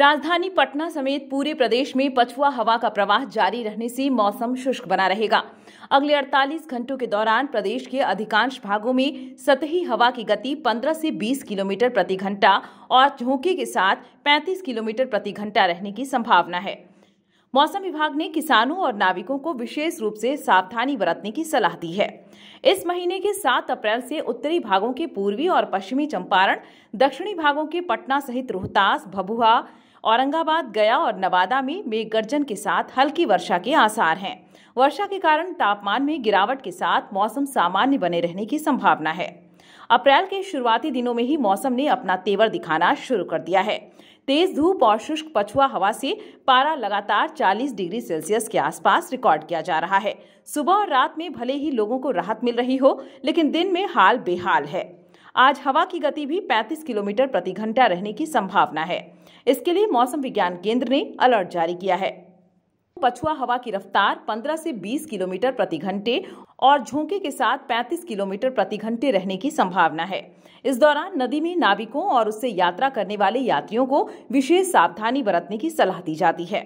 राजधानी पटना समेत पूरे प्रदेश में पछुआ हवा का प्रवाह जारी रहने से मौसम शुष्क बना रहेगा अगले 48 घंटों के दौरान प्रदेश के अधिकांश भागों में सतही हवा की गति 15 से 20 किलोमीटर प्रति घंटा और झोंके के साथ 35 किलोमीटर प्रति घंटा रहने की संभावना है मौसम विभाग ने किसानों और नाविकों को विशेष रूप से सावधानी बरतने की सलाह दी है इस महीने के 7 अप्रैल से उत्तरी भागों के पूर्वी और पश्चिमी चंपारण दक्षिणी भागों के पटना सहित रोहतास भभुआ औरंगाबाद गया और नवादा में मेघ गर्जन के साथ हल्की वर्षा के आसार हैं वर्षा के कारण तापमान में गिरावट के साथ मौसम सामान्य बने रहने की संभावना है अप्रैल के शुरुआती दिनों में ही मौसम ने अपना तेवर दिखाना शुरू कर दिया है तेज धूप और शुष्क पछुआ हवा से पारा लगातार 40 डिग्री सेल्सियस के आसपास रिकॉर्ड किया जा रहा है सुबह और रात में भले ही लोगों को राहत मिल रही हो लेकिन दिन में हाल बेहाल है आज हवा की गति भी 35 किलोमीटर प्रति घंटा रहने की संभावना है इसके लिए मौसम विज्ञान केंद्र ने अलर्ट जारी किया है पछुआ हवा की रफ्तार 15 से 20 किलोमीटर प्रति घंटे और झोंके के साथ 35 किलोमीटर प्रति घंटे रहने की संभावना है इस दौरान नदी में नाविकों और उससे यात्रा करने वाले यात्रियों को विशेष सावधानी बरतने की सलाह दी जाती है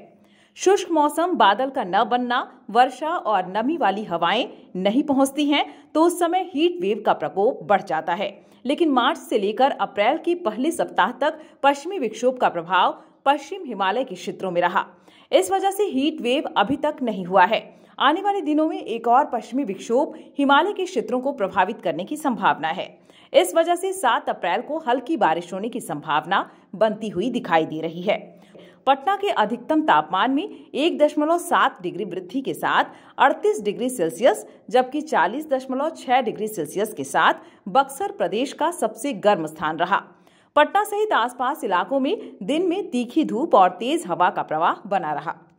शुष्क मौसम बादल का न बनना वर्षा और नमी वाली हवाएं नहीं पहुंचती हैं तो उस समय हीट वेव का प्रकोप बढ़ जाता है लेकिन मार्च से लेकर अप्रैल की पहले सप्ताह तक पश्चिमी विक्षोभ का प्रभाव पश्चिम हिमालय के क्षेत्रों में रहा इस वजह से हीट वेव अभी तक नहीं हुआ है आने वाले दिनों में एक और पश्चिमी विक्षोभ हिमालय के क्षेत्रों को प्रभावित करने की संभावना है इस वजह से 7 अप्रैल को हल्की बारिश होने की संभावना बनती हुई दिखाई दे रही है पटना के अधिकतम तापमान में एक दशमलव सात डिग्री वृद्धि के साथ अड़तीस डिग्री सेल्सियस जबकि चालीस दशमलव छह डिग्री सेल्सियस के साथ बक्सर प्रदेश का सबसे गर्म स्थान रहा पटना सहित आसपास इलाकों में दिन में तीखी धूप और तेज हवा का प्रवाह बना रहा